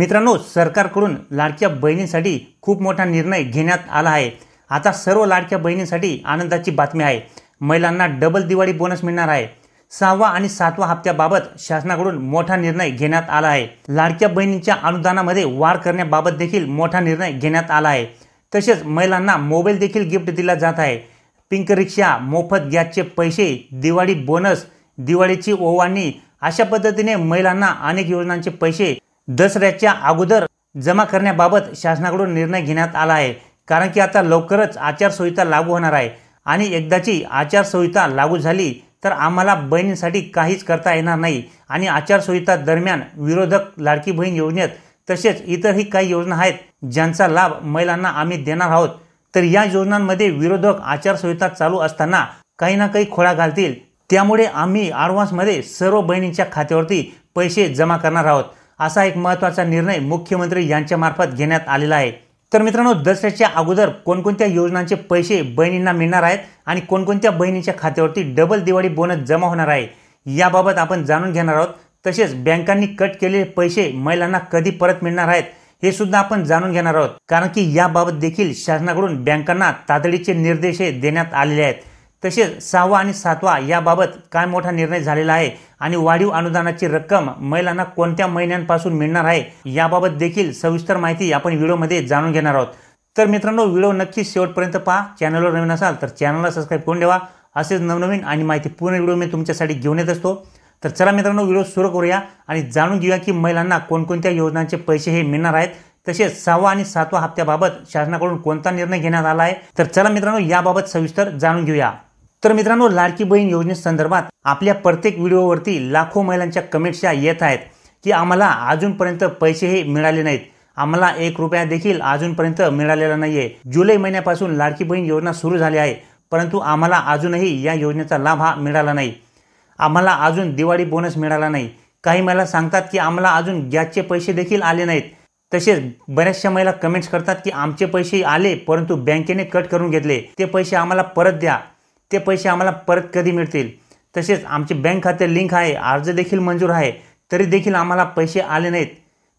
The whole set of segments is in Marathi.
मित्रांनो सरकारकडून लाडक्या बहिणींसाठी खूप मोठा निर्णय घेण्यात आला आहे आता सर्व लाडक्या बहिणींसाठी आनंदाची बातमी आहे महिलांना डबल दिवाळी बोनस मिळणार आहे सहावा आणि सातवा हप्त्याबाबत शासनाकडून मोठा निर्णय घेण्यात आला आहे लाडक्या बहिणींच्या अनुदानामध्ये वाढ करण्याबाबत देखील मोठा निर्णय घेण्यात आला आहे तसेच महिलांना मोबाईल देखील गिफ्ट दिला जात आहे पिंक रिक्षा मोफत गॅसचे पैसे दिवाळी बोनस दिवाळीची ओवाणी अशा पद्धतीने महिलांना अनेक योजनांचे पैसे दसऱ्याच्या अगोदर जमा करण्याबाबत शासनाकडून निर्णय घेण्यात आला आहे कारण की आता लवकरच आचारसंहिता लागू होणार आहे आणि एकदाची आचारसंहिता लागू झाली तर आम्हाला बहिणींसाठी काहीच करता येणार नाही आणि आचारसंहिता दरम्यान विरोधक लाडकी बहीण योजनेत तसेच इतरही काही योजना आहेत ज्यांचा लाभ महिलांना आम्ही देणार आहोत तर या योजनांमध्ये विरोधक आचारसंहिता चालू असताना काही ना काही खोळा घालतील त्यामुळे आम्ही ॲडव्हान्समध्ये सर्व बहिणींच्या खात्यावरती पैसे जमा करणार आहोत असा एक महत्त्वाचा निर्णय मुख्यमंत्री यांच्यामार्फत घेण्यात आलेला आहे तर मित्रांनो दसऱ्याच्या अगोदर कोणकोणत्या योजनांचे पैसे बहिणींना मिळणार आहेत आणि कोणकोणत्या बहिणीच्या खात्यावरती डबल दिवाळी बोनस जमा होणार आहे याबाबत आपण जाणून घेणार आहोत तसेच बँकांनी कट केलेले पैसे महिलांना कधी परत मिळणार आहेत हे सुद्धा आपण जाणून घेणार आहोत कारण की याबाबत देखील शासनाकडून बँकांना तातडीचे निर्देश देण्यात आलेले आहेत तसेच सहावा आणि सातवा याबाबत काय मोठा निर्णय झालेला आहे आणि वाढीव अनुदानाची रक्कम महिलांना कोणत्या महिन्यांपासून मिळणार आहे याबाबत देखील सविस्तर माहिती आपण व्हिडिओमध्ये जाणून घेणार आहोत तर मित्रांनो व्हिडिओ नक्कीच शेवटपर्यंत पहा चॅनलवर नवीन असाल तर चॅनलला सबस्क्राईब करून ठेवा असेच नवनवीन आणि माहिती पूर्ण व्हिडिओ मी तुमच्यासाठी घेऊन येत असतो तर चला मित्रांनो व्हिडिओ सुरू करूया आणि जाणून घेऊया की महिलांना कोणकोणत्या योजनांचे पैसे हे मिळणार आहेत तसेच सहावा आणि सातवा हप्त्याबाबत शासनाकडून कोणता निर्णय घेण्यात आला आहे तर चला मित्रांनो याबाबत सविस्तर जाणून घेऊया तर मित्रांनो लाडकी बहीण योजनेसंदर्भात आपल्या प्रत्येक व्हिडिओवरती लाखो महिलांच्या कमेंट्सच्या येत आहेत की आम्हाला अजूनपर्यंत पैसेही मिळाले नाहीत आम्हाला एक रुपया देखील अजूनपर्यंत मिळालेला नाही आहे जुलै महिन्यापासून लाडकी बहीण योजना सुरू झाली आहे परंतु आम्हाला अजूनही या योजनेचा लाभ हा मिळाला नाही आम्हाला अजून दिवाळी बोनस मिळाला नाही काही महिला सांगतात की आम्हाला अजून गॅसचे पैसे देखील आले नाहीत तसेच बऱ्याचशा महिला कमेंट्स करतात की आमचे पैसे आले परंतु बँकेने कट करून घेतले ते पैसे आम्हाला परत द्या ते पैसे आम्हाला परत कधी मिळतील तसेच आमचे बँक खाते लिंक आहे अर्ज देखील मंजूर आहे तरी देखील आम्हाला पैसे आले नाहीत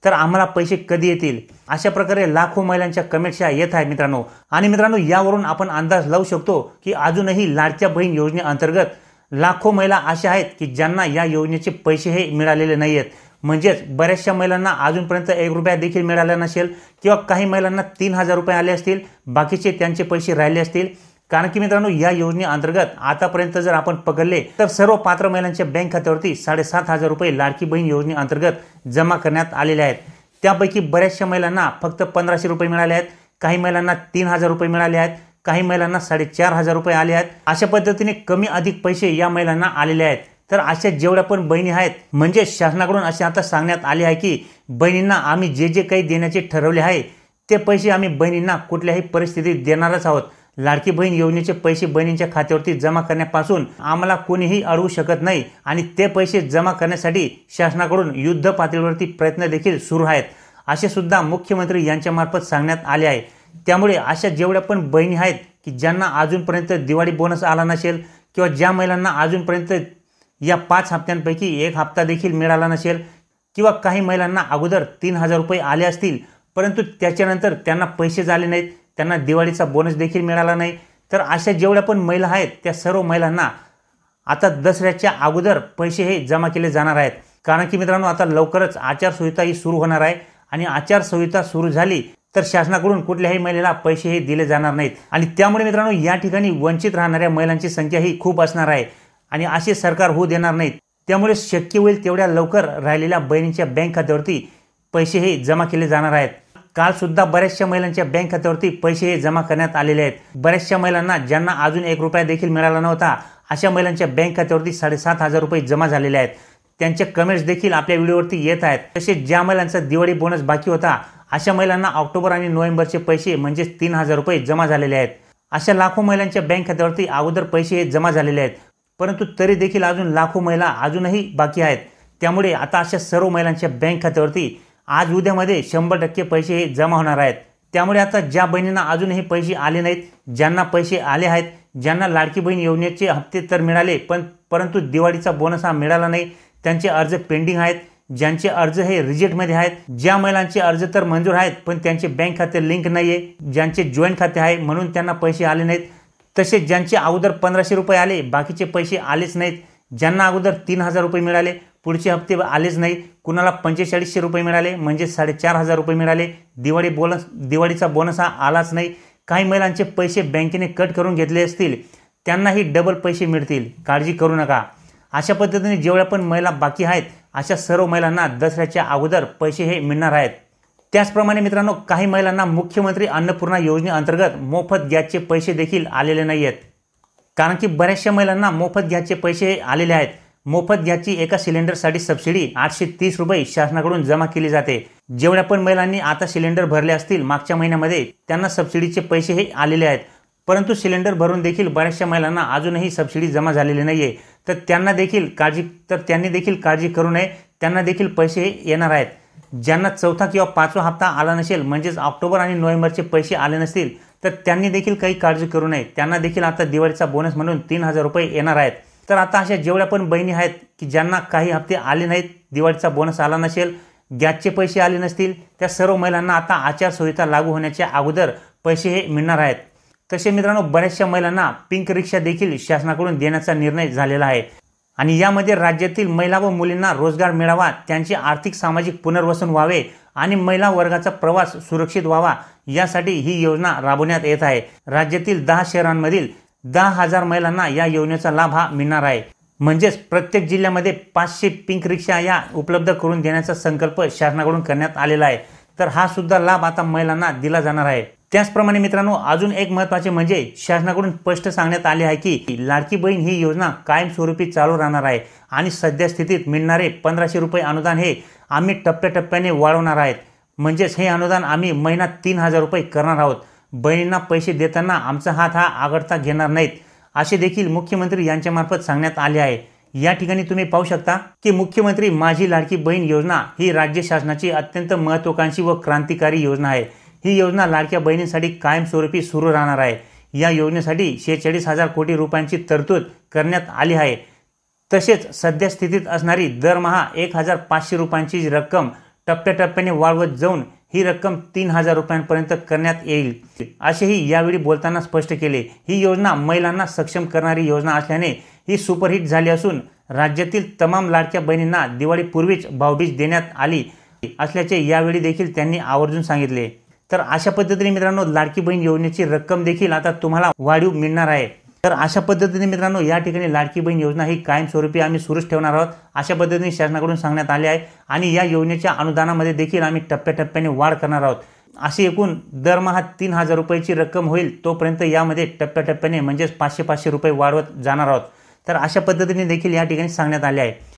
तर आम्हाला पैसे कधी येतील अशा प्रकारे लाखो महिलांच्या कमेंट्सच्या येत आहेत मित्रांनो आणि मित्रांनो यावरून आपण अंदाज लावू शकतो की अजूनही लाडक्या बहीण योजनेअंतर्गत लाखो महिला अशा आहेत की ज्यांना या योजनेचे पैसे हे मिळालेले नाही आहेत म्हणजेच बऱ्याचशा महिलांना अजूनपर्यंत एक रुपया देखील मिळाला नसेल किंवा काही महिलांना तीन हजार रुपये आले असतील बाकीचे त्यांचे पैसे राहिले असतील कारण की मित्रांनो या योजनेअंतर्गत आतापर्यंत जर आपण पकडले तर सर्व पात्र महिलांच्या बँक खात्यावरती साडेसात हजार रुपये लाडकी बहीण योजनेअंतर्गत जमा करण्यात आलेले आहेत त्यापैकी बऱ्याचशा महिलांना फक्त पंधराशे रुपये मिळाले आहेत काही महिलांना तीन हजार रुपये मिळाले आहेत काही महिलांना साडेचार हजार रुपये आले आहेत अशा पद्धतीने कमी अधिक पैसे या महिलांना आलेले आहेत तर अशा जेवढ्या पण बहिणी आहेत म्हणजे शासनाकडून असे आता सांगण्यात आले आहे की बहिणींना आम्ही जे जे काही देण्याचे ठरवले आहे ते पैसे आम्ही बहिणींना कुठल्याही परिस्थितीत देणारच आहोत लाडकी बहीण योजनेचे पैसे बहिणींच्या खात्यावरती जमा करण्यापासून आम्हाला कोणीही अडवू शकत नाही आणि ते पैसे जमा करण्यासाठी शासनाकडून युद्ध पातळीवरती प्रयत्न देखील सुरू आहेत असे सुद्धा मुख्यमंत्री यांच्यामार्फत सांगण्यात आले आहे त्यामुळे अशा जेवढ्या पण बहिणी आहेत की ज्यांना अजूनपर्यंत दिवाळी बोनस आला नसेल किंवा ज्या महिलांना अजूनपर्यंत या पाच हप्त्यांपैकी एक हप्ता देखील मिळाला नसेल किंवा काही महिलांना अगोदर तीन हजार रुपये आले असतील परंतु त्याच्यानंतर त्यांना पैसे झाले नाहीत त्यांना दिवाळीचा बोनस देखील मिळाला नाही तर अशा जेवढ्या पण महिला आहेत त्या सर्व महिलांना आता दसऱ्याच्या अगोदर पैसे हे जमा केले जाणार आहेत कारण की मित्रांनो आता लवकरच आचारसंहिता ही सुरू होणार आहे आणि आचारसंहिता सुरू झाली तर शासनाकडून कुठल्याही महिलेला पैसे हे दिले जाणार नाहीत आणि त्यामुळे मित्रांनो या ठिकाणी वंचित राहणाऱ्या महिलांची संख्या ही खूप असणार आहे आणि असे सरकार होऊ देणार नाहीत त्यामुळे शक्य होईल तेवढ्या लवकर राहिलेल्या बहिणींच्या बँक खात्यावरती पैसे हे जमा केले जाणार आहेत काल सुद्धा बऱ्याचशा महिलांच्या बँक खात्यावरती पैसे हे जमा करण्यात आलेले आहेत बऱ्याचशा महिलांना ज्यांना अजून एक रुपया देखील मिळाला नव्हता अशा महिलांच्या बँक खात्यावरती साडेसात हजार रुपये जमा झालेले आहेत त्यांचे कमेंट्स देखील आपल्या व्हिडिओवरती येत आहेत तसेच ज्या महिलांचा दिवाळी बोनस बाकी होता अशा महिलांना ऑक्टोबर आणि नोव्हेंबरचे पैसे म्हणजेच तीन हजार रुपये जमा झालेले आहेत अशा लाखो महिलांच्या बँक खात्यावरती अगोदर पैसे हे जमा झालेले आहेत परंतु तरी देखील अजून लाखो महिला अजूनही बाकी आहेत त्यामुळे आता अशा सर्व महिलांच्या बँक खात्यावरती आज उद्यामध्ये शंभर टक्के पैसे हे जमा होणार आहेत त्यामुळे आता ज्या बहिणींना अजूनही पैसे आले नाहीत ज्यांना पैसे आले आहेत ज्यांना लाडकी बहीण योजनेचे हप्ते तर मिळाले पण परंतु दिवाळीचा बोनस हा मिळाला नाही त्यांचे अर्ज पेंडिंग आहेत ज्यांचे अर्ज हे रिजेक्टमध्ये आहेत ज्या महिलांचे अर्ज तर मंजूर आहेत पण त्यांचे बँक खाते लिंक नाही आहे ज्यांचे जॉईंट खाते आहे म्हणून त्यांना पैसे आले नाहीत तसेच ज्यांचे अगोदर पंधराशे रुपये आले बाकीचे पैसे आलेच नाहीत ज्यांना अगोदर तीन हजार रुपये मिळाले पुढचे हप्ते आलेच नाही कुणाला पंचेचाळीसशे रुपये मिळाले म्हणजे साडेचार हजार रुपये मिळाले दिवाळी बोनस दिवाळीचा बोनस हा आलाच नाही काही महिलांचे पैसे बँकेने कट करून घेतले असतील त्यांनाही डबल पैसे मिळतील काळजी करू नका अशा पद्धतीने जेवढ्या पण महिला बाकी आहेत अशा सर्व महिलांना दसऱ्याच्या अगोदर पैसे हे मिळणार आहेत त्याचप्रमाणे मित्रांनो काही महिलांना मुख्यमंत्री अन्नपूर्णा योजनेअंतर्गत मोफत गॅसचे पैसे देखील आलेले नाही आहेत कारण की बऱ्याचशा महिलांना मोफत गॅसचे पैसे आलेले आहेत मोफत गॅसची एका सिलेंडरसाठी सबसिडी आठशे तीस रुपये शासनाकडून जमा केली जाते जेवढ्या पण महिलांनी आता सिलेंडर भरले असतील मागच्या महिन्यामध्ये त्यांना सबसिडीचे पैसे हे आलेले आहेत परंतु सिलेंडर भरून देखील बऱ्याचशा महिलांना अजूनही सबसिडी जमा झालेली नाही आहे तर त्यांना देखील काळजी तर त्यांनी देखील काळजी करू नये त्यांना देखील पैसे येणार आहेत ज्यांना चौथा किंवा पाचवा हप्ता आला नसेल म्हणजेच ऑक्टोबर आणि नोव्हेंबरचे पैसे आले नसतील तर त्यांनी देखील काही काळजी करू नये त्यांना देखील आता दिवाळीचा बोनस म्हणून तीन हजार रुपये येणार आहेत तर आता अशा जेवढ्या पण बहिणी आहेत की ज्यांना काही हप्ते आले नाहीत दिवाळीचा बोनस आला नसेल गॅसचे पैसे आले नसतील त्या सर्व महिलांना आता आचारसंहिता लागू होण्याच्या अगोदर पैसे हे मिळणार आहेत तसे मित्रांनो बऱ्याचशा महिलांना पिंक रिक्षा देखील शासनाकडून देण्याचा निर्णय झालेला आहे आणि यामध्ये राज्यातील महिला व मुलींना रोजगार मिळावा त्यांचे आर्थिक सामाजिक पुनर्वसन व्हावे आणि महिला वर्गाचा प्रवास सुरक्षित व्हावा यासाठी ही योजना राबवण्यात येत आहे राज्यातील दहा शहरांमधील दहा हजार महिलांना या योजनेचा लाभ हा मिळणार आहे म्हणजेच प्रत्येक जिल्ह्यामध्ये पाचशे पिंक रिक्षा या उपलब्ध करून देण्याचा संकल्प शासनाकडून करण्यात आलेला आहे तर हा सुद्धा लाभ आता महिलांना दिला जाणार आहे त्याचप्रमाणे मित्रांनो अजून एक महत्त्वाचे म्हणजे शासनाकडून स्पष्ट सांगण्यात आले आहे की लाडकी बहीण ही योजना कायमस्वरूपी चालू राहणार आहे आणि सध्या स्थितीत मिळणारे पंधराशे रुपये अनुदान हे आम्ही टप्प्याटप्प्याने वाढवणार आहेत म्हणजेच हे अनुदान आम्ही महिना तीन हजार रुपये करणार आहोत बहिणींना पैसे देताना आमचा हात हा आगडता घेणार नाहीत असे देखील मुख्यमंत्री यांच्यामार्फत सांगण्यात आले आहे या ठिकाणी तुम्ही पाहू शकता की मुख्यमंत्री माझी लाडकी बहीण योजना ही राज्य शासनाची अत्यंत महत्त्वाकांक्षी व क्रांतिकारी योजना आहे ही योजना लाडक्या बहिणींसाठी कायमस्वरूपी सुरू राहणार आहे या योजनेसाठी शेहेचाळीस हजार कोटी रुपयांची तरतूद करण्यात आली आहे तसेच सध्या स्थितीत असणारी दरमहा एक हजार पाचशे रुपयांची रक्कम टप्प्याटप्प्याने वाढवत जाऊन ही रक्कम तीन हजार रुपयांपर्यंत करण्यात येईल असेही यावेळी बोलताना स्पष्ट केले ही योजना महिलांना सक्षम करणारी योजना असल्याने ही सुपरहिट झाली असून राज्यातील तमाम लाडक्या बहिणींना दिवाळीपूर्वीच भाऊबीज देण्यात आली असल्याचे यावेळी देखील त्यांनी आवर्जून सांगितले तर अशा पद्धतीने मित्रांनो लाडकी बहीण योजनेची रक्कम देखील आता तुम्हाला वाढीव मिळणार आहे तर अशा पद्धतीने मित्रांनो या ठिकाणी लाडकी बहीण योजना ही कायमस्वरूपी आम्ही सुरूच ठेवणार आहोत अशा पद्धतीने शासनाकडून सांगण्यात आले आहे आणि या योजनेच्या अनुदानामध्ये देखील आम्ही टप्प्याटप्प्याने वाढ करणार आहोत अशी एकूण दरमहा तीन हजार रुपयाची रक्कम होईल तोपर्यंत यामध्ये टप्प्याटप्प्याने म्हणजेच पाचशे पाचशे रुपये वाढवत जाणार आहोत तर अशा पद्धतीने देखील या ठिकाणी सांगण्यात आले आहे